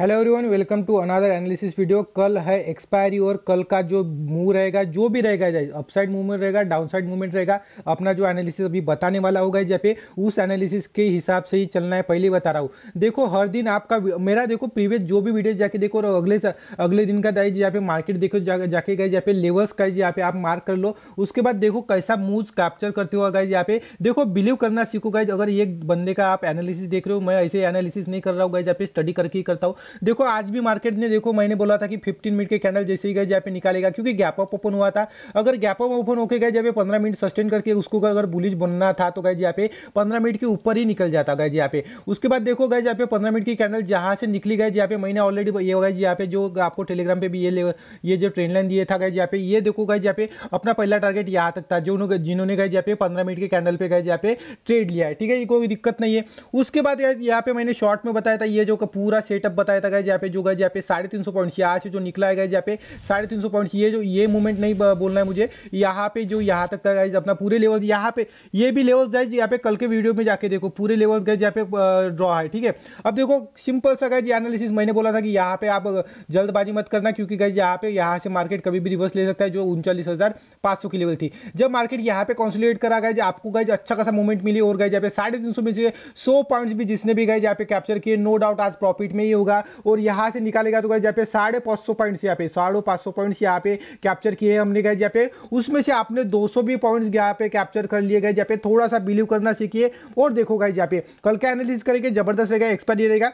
hello everyone welcome to another analysis video कल है expiry और कल का जो मूव रहेगा जो भी रहेगा अपसाइड मूवमेंट रहेगा डाउनसाइड मूवमेंट रहेगा अपना जो एनालिसिस अभी बताने वाला होगा जहाँ पे उस एनालिसिस के हिसाब से ही चलना है पहले बता रहा हूँ देखो हर दिन आपका मेरा देखो प्रीवियस जो भी वीडियो जाके देखो और अगले अगले दिन का दाइज यहाँ पे मार्केट देखो जाके गए जहाँ पे लेवल्स का यहाँ पे आप मार्क कर लो उसके बाद देखो कैसा मूव कैप्चर करते हो गाइज यहाँ पे देखो बिलीव करना सीखो गाइज अगर एक बंदे का आप एनालिसिस देख रहे हो मैं ऐसे एनालिसिस नहीं कर रहा हूँ गाइज जहाँ पे स्टडी करके ही करता हूँ देखो आज भी मार्केट ने देखो मैंने बोला था कि फिफ्टीन मिनट के कैंडल जैसे ही गए जहाँ पे निकालेगा क्योंकि गैप अप ओपन हुआ था अगर गैप अप ओपन होकर गए जब पंद्रह मिनट सस्टेन करके उसको अगर बुलिज बनना था तो गए जहाँ पे पंद्रह मिनट के ऊपर ही निकल जाता गए जहाँ पे उसके बाद देखो गए जहाँ पे पंद्रह मिनट की कैंडल जहाँ से निकली गए जहाँ पे मैंने ऑलरेडी ये होगा यहाँ पे जो आपको टेलीग्राम पे भी ये ये जो ट्रेन लाइन दिए था गए जहाँ पे ये देखो गए जहाँ पे अपना पहला टारगेट यहाँ तक था जो जिन्होंने गए जहाँ पे पंद्रह मिनट के कैंडल पे गए जहाँ पे ट्रेड लिया है ठीक है ये कोई दिक्कत नहीं है उसके बाद यहाँ पे मैंने शॉर्ट में बताया था ये जो पूरा सेटअप बताया बताया था गया यहाँ पे जो गए जहाँ पे साढ़े तीन सौ पॉइंट यहाँ से जो निकला है जहाँ पे साढ़े तीन सौ पॉइंट ये जो ये मूवमेंट नहीं बोलना है मुझे यहाँ पे जो यहाँ तक का गाइज अपना पूरे लेवल यहाँ पे ये भी लेवल गए यहाँ पे कल के वीडियो में जाके देखो पूरे लेवल गए जहाँ पे ड्रॉ है ठीक है अब देखो सिंपल सा गए एनालिसिस मैंने बोला था कि यहाँ पे आप जल्दबाजी मत करना क्योंकि गए यहाँ पे यहाँ से मार्केट कभी भी रिवर्स ले सकता है जो उनचालीस हज़ार पाँच सौ की लेवल थी जब मार्केट यहाँ पे कॉन्सुलेट करा गया आपको गए अच्छा खासा मूवमेंट मिली और गए जहाँ पे साढ़े तीन सौ में से सौ पॉइंट्स भी जिसने भी गए जहाँ पे कैप्चर किए नो डाउट आज प्रॉफिट में ही होगा जाएगा और यहाँ से निकालेगा तो गए यहाँ पे साढ़े पाँच सौ पॉइंट्स यहाँ पे साढ़े पाँच सौ पॉइंट्स यहाँ पे कैप्चर किए हैं हमने गए यहाँ पे उसमें से आपने दो सौ भी पॉइंट्स यहाँ पे कैप्चर कर लिए गए यहाँ पे थोड़ा सा बिलीव करना सीखिए और देखो गए यहाँ पे कल का एनालिसिस करेंगे जबरदस्त रहेगा एक्सपर्ट रहेगा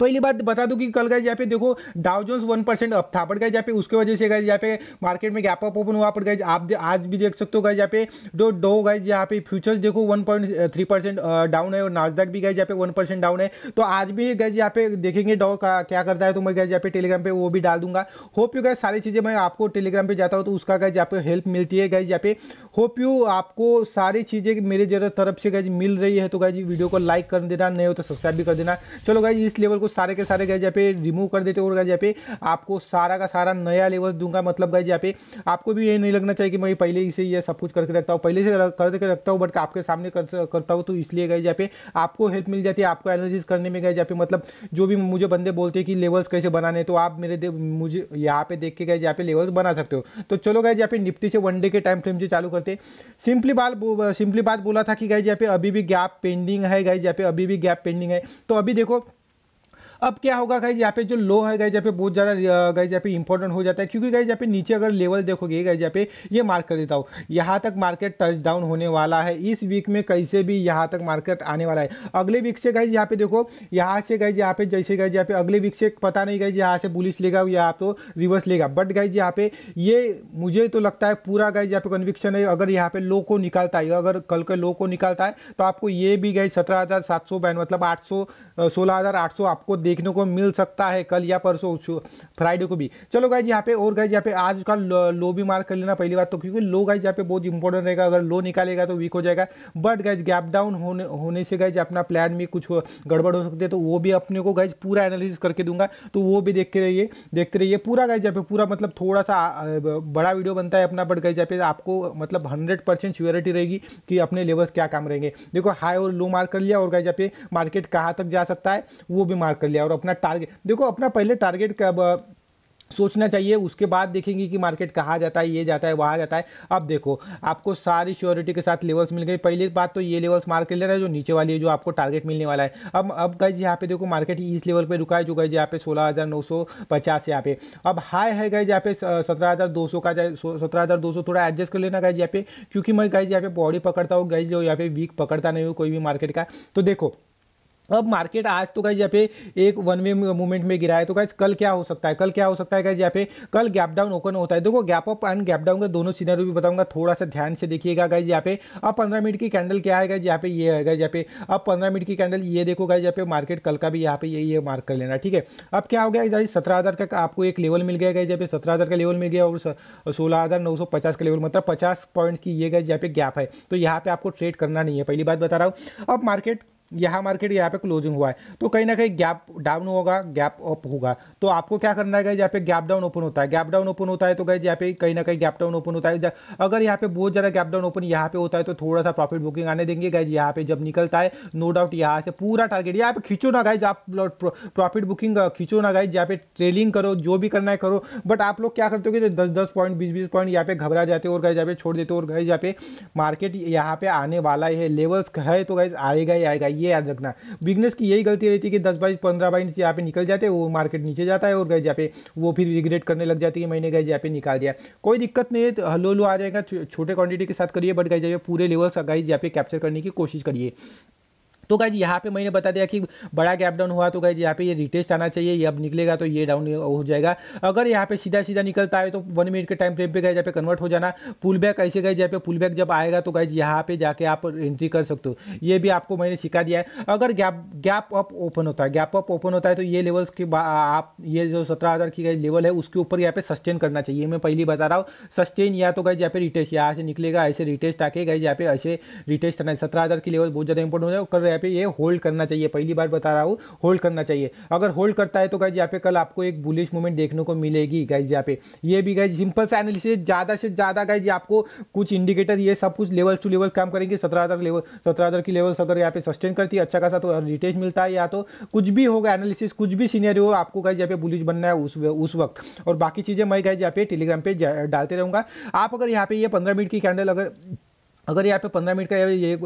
पहली बात बता दूं कि कल गए जहाँ पे देखो डाउजोन्स वन परसेंट अप था पड़ गए जहाँ पे उसके वजह से गए जहाँ पे मार्केट में गैप अप ओपन हुआ पर गए आप आज भी देख सकते हो गए जहाँ पे जो डो गए यहाँ पे फ्यूचर्स देखो one point three percent down है और नाजदाक भी गए जहाँ पे वन परसेंट डाउन है तो आज भी गए यहाँ पे देखेंगे डो का क्या करता है तो मैं गए जहाँ पे टेलीग्राम पर वो भी डाल दूंगा होप यू गए सारी चीज़ें मैं आपको टेलीग्राम पर जाता हूँ तो उसका गए जहाँ पे हेल्प मिलती है गए जहाँ पे होप यू आपको सारी चीज़ें मेरे तरफ से गए मिल रही है तो गए वीडियो को लाइक कर देना नहीं हो तो सब्सक्राइब भी कर देना चलो गए इस लेवल को सारे के सारे गए जहाँ पे रिमूव कर देते और गए जहाँ पे आपको सारा का सारा नया लेवल दूंगा मतलब गए जहाँ पे आपको भी ये नहीं लगना चाहिए कि मैं पहले से ये सब कुछ करके रखता हूँ पहले से कर रखता हूँ बट आपके सामने कर, करता हूँ तो इसलिए गए जहाँ पे आपको हेल्प मिल जाती है आपको एनालिसिस करने में गए जहाँ पे मतलब जो भी मुझे बंदे बोलते हैं कि लेवल्स कैसे बनाने तो आप मेरे मुझे यहाँ पे देख के गए जहाँ पे लेवल्स बना सकते हो तो चलो गए जहाँ पे निफ्टी से वनडे के टाइम फ्रेम से चालू करते सिंपली बात सिंपली बात बोला था कि गए जहाँ पे अभी भी गैप पेंडिंग है गए जहाँ पे अभी भी गैप पेंडिंग है तो अभी देखो अब क्या होगा गाइज यहाँ पे जो लो है गाइज यहाँ पे बहुत ज़्यादा गाइज यहाँ पे इंपॉर्टेंट हो जाता है क्योंकि गाइज यहाँ पे नीचे अगर लेवल देखोगे गाइज यहाँ पे ये मार्क कर देता हूँ यहाँ तक मार्केट टच डाउन होने वाला है इस वीक में कैसे भी यहाँ तक मार्केट आने वाला है अगले वीक से गाइज यहाँ पे देखो यहाँ से गाइज यहाँ पे जैसे गाइज यहाँ पे अगले वीक से पता नहीं गाइज यहाँ से बुलिस लेगा या तो रिवर्स लेगा बट गाइज यहाँ पे ये मुझे तो लगता है पूरा गाइज यहाँ पे कन्विक्शन है अगर यहाँ पे लो को निकालता है अगर कल के लो को निकालता है तो आपको ये भी गाइज सत्रह मतलब आठ सोलह हज़ार आठ सौ आपको देखने को मिल सकता है कल या परसों फ्राइडे को भी चलो गाइज यहाँ पे और गाइज यहाँ पे आज का लो भी मार्क कर लेना पहली बात तो क्योंकि लो गाइज यहाँ पे बहुत इंपॉर्टेंट रहेगा अगर लो निकालेगा तो वीक हो जाएगा बट गाइज गैप डाउन होने होने से गाइज अपना प्लान में कुछ गड़बड़ हो सकती है तो वो भी अपने को गाइज पूरा एनालिसिस करके दूंगा तो वो भी देखते रहिए देखते रहिए पूरा गाइज यहाँ पे पूरा मतलब थोड़ा सा बड़ा वीडियो बनता है अपना बट गाइज यहाँ पे आपको मतलब हंड्रेड परसेंट श्योरिटी रहेगी कि अपने लेवल्स क्या काम रहेंगे देखो हाई और लो मार्क कर लिया और गाइज यहाँ पे मार्केट कहाँ तक जा जा सकता है वो भी मार्क कर लिया और अपना टारगेट देखो अपना पहले टारगेट कब सोचना चाहिए उसके बाद देखेंगे कि मार्केट कहाँ जाता है ये जाता है वहाँ जाता है अब देखो आपको सारी श्योरिटी के साथ लेवल्स मिल गए पहली बात तो ये लेवल्स मार्क कर ले रहा है जो नीचे वाली है जो आपको टारगेट मिलने वाला है अब अब गई यहाँ पे देखो मार्केट इस लेवल पे रुका है जो गई यहाँ पे सोलह हज़ार नौ यहाँ पे अब हाई है गई यहाँ पे सत्रह का सत्रह थोड़ा एडजस्ट कर लेना गई यहाँ पे क्योंकि मैं गई यहाँ पे बॉडी पकड़ता हूँ गई जो यहाँ पे वीक पकड़ता नहीं हूँ कोई भी मार्केट का तो देखो अब मार्केट आज तो कहीं जहाँ पे एक वन वे मूवमेंट में गिरा है तो कहीं कल क्या हो सकता है कल क्या हो सकता है कहीं यहाँ पे कल गैप डाउन ओपन होता है देखो gap up and gap down का दोनों सीनर भी बताऊंगा थोड़ा सा ध्यान से देखिएगा कहीं जहाँ पे अब पंद्रह मिनट की कैंडल क्या है कहीं जहाँ पे ये है जहाँ पे अब पंद्रह मिनट की कैंडल ये देखो कहीं जहाँ पे मार्केट कल का भी यहाँ पे ये मार्क कर लेना ठीक है अब क्या हो गया जैसे सत्रह हज़ार का आपको एक लेवल मिल गया कहीं जहाँ पे सत्रह हज़ार का लेवल मिल गया और सोलह हज़ार नौ सौ पचास का लेवल मतलब पचास पॉइंट्स की ये गए जहाँ पे गैप है तो यहाँ पे आपको ट्रेड करना नहीं है पहली बात बता रहा हूँ अब मार्केट यहाँ मार्केट यहाँ पे क्लोजिंग हुआ है तो कहीं ना कहीं गैप डाउन होगा गैप अप होगा तो आपको क्या करना है यहाँ पे गैप डाउन ओपन होता है गैप डाउन ओपन होता है तो गाइज यहाँ पे कहीं ना कहीं गैप डाउन ओपन होता है अगर यहाँ पे बहुत ज़्यादा गैप डाउन ओपन यहाँ पे होता है तो थोड़ा सा प्रॉफिट बुकिंग आने देंगे गाइज यहाँ पे जब निकलता है नो डाउट यहाँ से पूरा टारगेट यहाँ पे खींचो ना गाइज आप प्रॉफिट बुकिंग खींचो ना गाइज यहाँ पे ट्रेलिंग करो जो भी करना है करो बट आप लोग क्या करते हो कि दस दस पॉइंट बीस बीस पॉइंट यहाँ पे घबरा जाते हो और गाइज यहाँ पे छोड़ देते हो और गाइज यहाँ पे मार्केट यहाँ पे आने वाला है लेवल्स है तो गाइज आएगा ही आएगा ये याद रखना बिगनर्स की यही गलती रहती है कि दस बाईस पंद्रह बाईस यहाँ पे निकल जाते हैं वो मार्केट नीचे जाता है और गए जहाँ पे वो फिर रिग्रेट करने लग जाती है मैंने गए जहाँ पे निकाल दिया कोई दिक्कत नहीं है तो हलो हलो आ जाएगा छोटे क्वांटिटी के साथ करिए बट गए जाइए पूरे लेवल्स गाइज यहाँ पे कैप्चर करने की कोशिश करिए तो गाइज यहाँ पे मैंने बता दिया कि बड़ा गैप डाउन हुआ तो गाइज यहाँ पे ये रिटेस्ट आना चाहिए ये अब निकलेगा तो ये डाउन हो जाएगा अगर यहाँ पे सीधा सीधा निकलता है तो वन मिनट के टाइम फ्रेम पे गाइज यहाँ पे कन्वर्ट हो जाना पुल बैक ऐसे गए जहाँ पे पुल बैक जब आएगा तो गाइज यहाँ पे जाके आप एंट्री कर सकते हो ये भी आपको मैंने सिखा दिया है अगर गैप गैप अप ओपन होता है गैप अप ओपन होता है तो ये लेवल्स के आप ये जो सत्रह की गई लेवल है उसके ऊपर यहाँ पे सस्टेन करना चाहिए मैं पहली बता रहा हूँ सस्टेन या तो गाइज यहाँ पे रिटेस्ट यहाँ से निकलेगा ऐसे रिटेस्ट आके गाइज यहाँ पे ऐसे रिटेस्ट सत्रह की लेवल बहुत ज़्यादा इंपॉर्टेंट हो जाए यहाँ पे ये होल्ड करना चाहिए पहली बार बता रहा हूँ होल्ड करना चाहिए अगर होल्ड करता है तो गाइज यहाँ पे कल आपको एक बुलिश मूवमेंट देखने को मिलेगी गाइज यहाँ पे ये भी गाइज सिंपल से एनालिसिस ज़्यादा से ज़्यादा गाइज आपको कुछ इंडिकेटर ये सब कुछ लेवल टू लेवल काम करेंगे सत्रह हज़ार लेवल सत्रह हज़ार की लेवल्स अगर यहाँ पे सस्टेन करती है अच्छा खासा तो रिटेज मिलता है या तो कुछ भी होगा एनालिसिस कुछ भी सीनियर हो आपको गाइज यहाँ पे बुलिश बनना है उस उस वक्त और बाकी चीज़ें मैं गाइज यहाँ पे टेलीग्राम पे डालते रहूँगा आप अगर यहाँ पे ये पंद्रह मिनट की कैंडल अगर अगर यहाँ पे पंद्रह मिनट का ये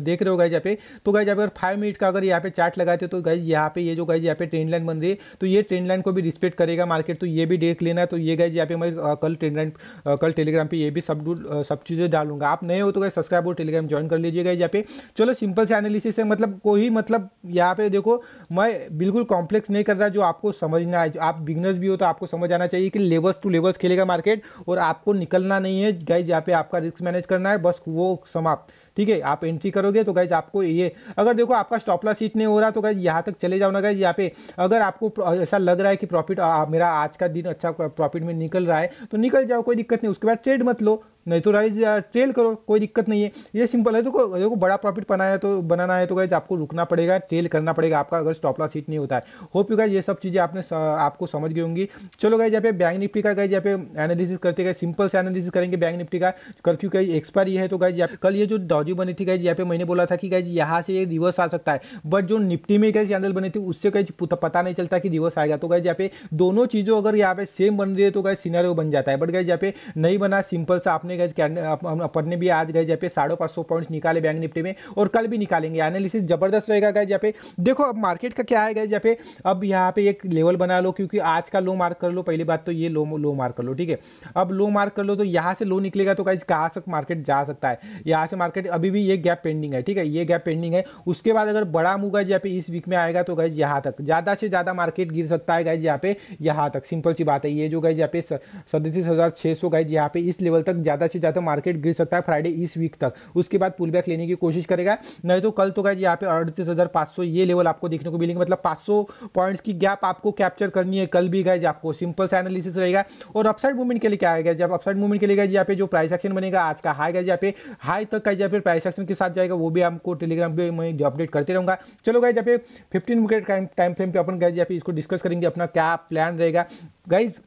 देख रहे हो गाइज यहाँ पे तो गाइज अगर फाइव मिनट का अगर यहाँ पे चार्ट लगाते हो तो गाइज यहाँ पे ये जो गाइज यहाँ पे ट्रेंड लाइन बन रही है तो ये ट्रेंड लाइन को भी रिस्पेक्ट करेगा मार्केट तो ये भी देख लेना है तो ये गाइज यहाँ पे मैं कल ट्रेंड लाइन कल टेलीग्राम पे ये भी सब सब चीज़ें डालूंगा आप नए हो तो गाइज सब्सक्राइब और टेलीग्राम ज्वाइन कर लीजिएगा यहाँ पे चलो सिंपल से एनालिसिस है मतलब कोई मतलब यहाँ पे देखो मैं बिल्कुल कॉम्प्लेक्स नहीं कर रहा जो आपको समझना है आप बिगनर्स भी हो तो आपको समझ आना चाहिए कि लेवल्स टू लेवल्स खेलेगा मार्केट और आपको निकलना नहीं है गाइज यहाँ पे आपका रिस्क मैनेज करना है बस वो समाप्त ठीक है आप एंट्री करोगे तो गैज आपको ये अगर देखो आपका स्टॉप लॉस हिट नहीं हो रहा तो गैज यहाँ तक चले जाओ ना गैज यहाँ पे अगर आपको ऐसा लग रहा है कि प्रॉफिट मेरा आज का दिन अच्छा प्रॉफिट में निकल रहा है तो निकल जाओ कोई दिक्कत नहीं उसके बाद ट्रेड मत लो नहीं तो राइज ट्रेल करो कोई दिक्कत नहीं है ये सिंपल है तो देखो बड़ा प्रॉफिट बनाया तो बनाना है तो गाइज आपको रुकना पड़ेगा ट्रेल करना पड़ेगा आपका अगर स्टॉप लॉस हिट नहीं होता है होप यू गाइज ये सब चीज़ें आपने आपको समझ गई होंगी चलो गाइज यहाँ पे बैंक निफ्टी का गाइज यहाँ पे एनालिसिस करते गए सिंपल से एनालिसिस करेंगे बैंक निफ्टी का क्योंकि का एक्सपायरी है तो गाइज कल ये जो डॉजी बनी थी गाइज यहाँ पे मैंने बोला था कि गाइज यहाँ से ये रिवर्स आ सकता है बट जो निफ्टी में गाइज चैनल बनी थी उससे कहीं पता नहीं चलता कि रिवर्स आएगा तो गाइज यहाँ पे दोनों चीज़ों अगर यहाँ पे सेम बन रही है तो गाइज सीनारियो बन जाता है बट गाइज यहाँ पे नहीं बना सिंपल से आपने सामने गए अपन भी आज गए जहाँ पे साढ़े पाँच सौ पॉइंट्स निकाले बैंक निफ्टी में और कल भी निकालेंगे एनालिसिस जबरदस्त रहेगा गए जहाँ पे देखो अब मार्केट का क्या है गए जहाँ पे अब यहाँ पे एक लेवल बना लो क्योंकि आज का लो मार्क कर लो पहली बात तो ये लो लो मार्क कर लो ठीक है अब लो मार्क कर लो तो यहाँ से लो निकलेगा तो गाइज कहाँ तक मार्केट जा सकता है यहाँ से मार्केट अभी भी ये गैप पेंडिंग है ठीक है ये गैप पेंडिंग है उसके बाद अगर बड़ा मूव गए जहाँ पे इस वीक में आएगा तो गाइज यहाँ तक ज़्यादा से ज़्यादा मार्केट गिर सकता है गाइज यहाँ पे यहाँ तक सिंपल सी बात है ये जो गए जहाँ पे सदतीस हज़ार छः सौ गए जहाँ पे इस लेवल तक ज़्यादा ज़्यादा से ज़्यादा मार्केट गिर सकता है फ्राइडे इस वीक तक उसके बाद पुल बैक लेने की कोशिश करेगा नहीं तो कल तो क्या यहाँ पे अड़तीस हज़ार पांच सौ ये लेवल आपको देखने को मिलेंगे मतलब पांच सौ पॉइंट्स की गैप आपको कैप्चर करनी है कल भी गए आपको सिंपल सा एनालिसिस रहेगा और अपसाइड मूवमेंट के लिए क्या आएगा जब अपसाइड मूवमेंट के लिए गए यहाँ पे जो प्राइस एक्शन बनेगा आज का हाई गए यहाँ पे हाई तक का यहाँ प्राइस एक्शन के साथ जाएगा वो भी आपको टेलीग्राम पे मैं अपडेट करते रहूंगा चलो गए जहाँ पे फिफ्टीन मिनट टाइम फ्रेम पे अपन गए जहाँ पे इसको डिस्कस करेंगे अपना क्या प्लान रहेगा गाइज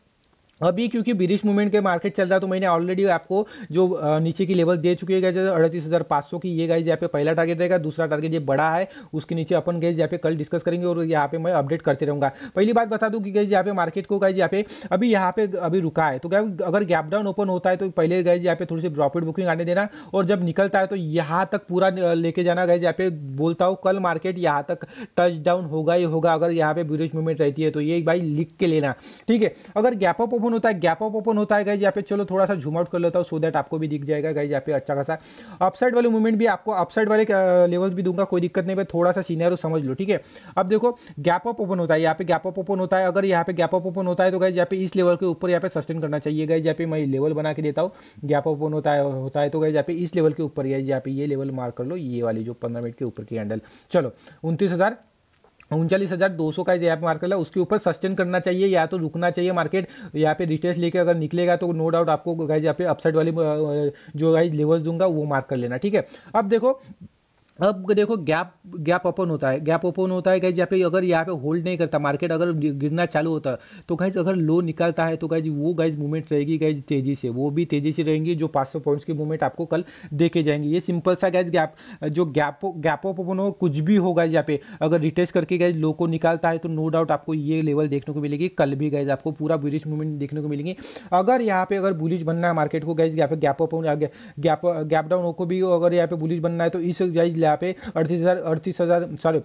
अभी क्योंकि बिरिश मूवमेंट के मार्केट चल रहा है तो मैंने ऑलरेडी आपको जो नीचे की लेवल दे चुकी है जैसे अड़तीस हज़ार पाँच सौ की ये गाइज यहाँ पे पहला टारगेट रहेगा दूसरा टारगेट ये बड़ा है उसके नीचे अपन गए यहाँ पे कल डिस्कस करेंगे और यहाँ पे मैं अपडेट करते रहूँगा पहली बात बता दूँ कि गई यहाँ पे मार्केट को गाइज यहाँ पे अभी यहाँ पे अभी रुका है तो क्या अगर गैप डाउन ओपन होता है तो पहले गैज यहाँ पे थोड़ी सी प्रॉफिट बुकिंग आने देना और जब निकलता है तो यहाँ तक पूरा लेके जाना गए यहाँ पे बोलता हूँ कल मार्केट यहाँ तक टच डाउन होगा ही होगा अगर यहाँ पे बिरिश मूवमेंट रहती है तो ये भाई लिख के लेना ठीक है अगर गैप अप ओपन होता है गैप अप ओपन होता है गाइज यहाँ पे चलो थोड़ा सा झूमआउट कर लेता हूँ सो दैट आपको भी दिख जाएगा गाइज यहाँ पे अच्छा खासा अपसाइड वाले मूवमेंट भी आपको अपसाइड वाले लेवल्स भी दूंगा कोई दिक्कत नहीं पर थोड़ा सा सीनियर समझ लो ठीक है अब देखो गैप अप ओपन होता है यहाँ पे गैप अप ओपन होता है अगर यहाँ पे गैप अप ओपन होता है तो गाइज यहाँ पे इस लेवल के ऊपर यहाँ पे सस्टेन करना चाहिए गाइज यहाँ पे मैं लेवल बना के देता हूँ गैप ओपन होता है होता है तो गाइज यहाँ पे इस लेवल के ऊपर यहाँ पे ये लेवल मार कर लो ये वाली जो पंद्रह मिनट के ऊपर की हैंडल चलो उनतीस हज़ार उनचालीस हज़ार दो सौ का यहाँ पे मार्केट है उसके ऊपर सस्टेन करना चाहिए या तो रुकना चाहिए मार्केट यहाँ पे रिटेल्स लेके अगर निकलेगा तो नो डाउट आपको गाइज यहाँ पे अपसाइड वाली जो गाइज लेवल्स दूंगा वो मार्क कर लेना ठीक है अब देखो अब देखो गैप गैप ओपन होता है गैप ओपन होता है गाइज यहाँ पे अगर यहाँ पे होल्ड नहीं करता मार्केट अगर गिरना चालू होता है तो कहीं अगर लो निकलता है तो कहीं वो गाइज मूवमेंट रहेगी गाइज तेजी से वो भी तेजी से रहेंगी जो 500 पॉइंट्स की मूवमेंट आपको कल देखे जाएंगे ये सिंपल सा गैज गैप जो गैप गैप ऑफ ओपन हो कुछ भी हो गाइज यहाँ पे अगर रिटेस्ट करके गाइज लो को निकालता है तो नो डाउट आपको ये लेवल देखने को मिलेगी कल भी गाइज आपको पूरा बुलिश मूवमेंट देखने को मिलेंगे अगर यहाँ पे अगर बुलिश बनना है मार्केट को गाइज यहाँ पे gap open gap gap down को भी अगर यहाँ पे बुलिश बनना है तो इस गाइज यहाँ पे अड़तीस हज़ार अड़तीस हज़ार सॉरी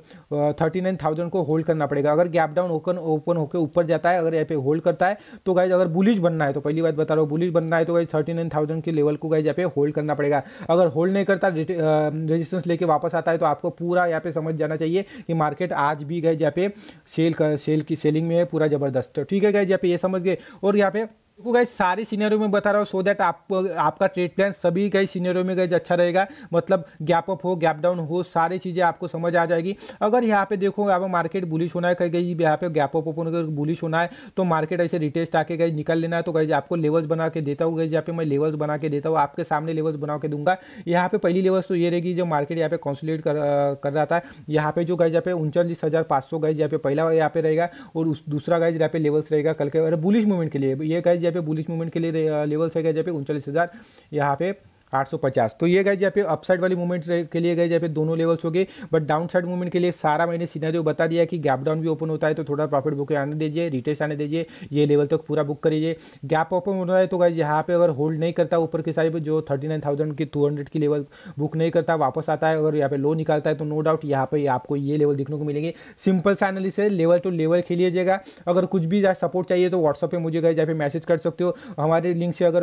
थर्टी नाइन थाउजेंड को होल्ड करना पड़ेगा अगर गैप डाउन ओपन ओपन होकर ऊपर जाता है अगर यहाँ पे होल्ड करता है तो गाइज अगर बुलिज बनना है तो पहली बात बता रहा हूँ बुलिज बनना है तो गाइज थर्टी नाइन थाउजेंड के लेवल को गाइज यहाँ पे होल्ड करना पड़ेगा अगर होल्ड नहीं करता रेजिस्टेंस लेके वापस आता है तो आपको पूरा यहाँ पे समझ जाना चाहिए कि मार्केट आज भी गए जहाँ पे सेल सेल की सेलिंग में है पूरा ज़बरदस्त ठीक है गए यहाँ पे ये समझ गए और यहाँ पे देखो गई सारी सीनियरों में बता रहा हूँ सो दैट आप आपका ट्रेड प्लान सभी गई सीनियरों में गई अच्छा रहेगा मतलब गैप अप हो गैप डाउन हो सारी चीज़ें आपको समझ आ जाएगी अगर यहाँ पे देखो यहाँ मार्केट बुलिश होना है कहीं गई यहाँ पे गैप अप ओपन अगर बुलिश होना है तो मार्केट ऐसे रिटेस्ट आके गई निकल लेना है तो कहीं आपको लेवल्स बना के देता हूँ गई यहाँ पे मैं लेवल्स बना के देता हूँ आपके सामने लेवल्स बना के दूंगा यहाँ पे पहली लेवल्स तो ये रहेगी जो मार्केट यहाँ पे कॉन्सुलेट कर रहा था यहाँ पे जो गई जहाँ पे उनचालीस हज़ार पाँच सौ गई यहाँ पे पहला यहाँ पे रहेगा और दूसरा गई यहाँ पे लेवल्स रहेगा कल के बुलिश मूवमेंट के लिए ये गई पे बुलिश मूवमेंट के लिए लेवल्स uh, है क्या जहाँ पे उनचालीस हज़ार यहाँ पे 850 तो ये गए जहाँ पे अपसाइड वाली मूवमेंट के लिए गए जहाँ पे दोनों लेवल्स हो गए बट डाउन साइड मूवमेंट के लिए सारा मैंने सीनारियो बता दिया कि गैप डाउन भी ओपन होता है तो थोड़ा प्रॉफिट बुक आने दीजिए रिटेस आने दीजिए ये लेवल तक तो पूरा बुक करिए गैप ओपन होता है तो गए यहाँ पे अगर होल्ड नहीं करता ऊपर की साइड पर जो थर्टी नाइन थाउजेंड की टू हंड्रेड की लेवल बुक नहीं करता वापस आता है अगर यहाँ पे लो निकालता है तो नो डाउट यहाँ पे आपको ये लेवल देखने को मिलेंगे सिंपल सा एनालिस है लेवल टू लेवल खेलिएगा अगर कुछ भी सपोर्ट चाहिए तो व्हाट्सअप पर मुझे गए जहाँ पे मैसेज कर सकते हो हमारे लिंक से अगर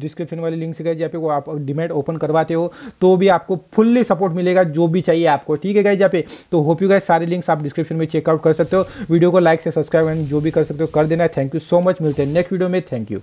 डिस्क्रिप्शन वाले लिंक से गए जहाँ पे वो आप डिमेट ओपन करवाते हो तो भी आपको फुल्ली सपोर्ट मिलेगा जो भी चाहिए आपको ठीक है गाइज यहाँ पे तो होप यू गाइज सारे लिंक्स आप डिस्क्रिप्शन में चेकआउट कर सकते हो वीडियो को लाइक से सब्सक्राइब एंड जो भी कर सकते हो कर देना थैंक यू सो मच मिलते हैं नेक्स्ट वीडियो में थैंक यू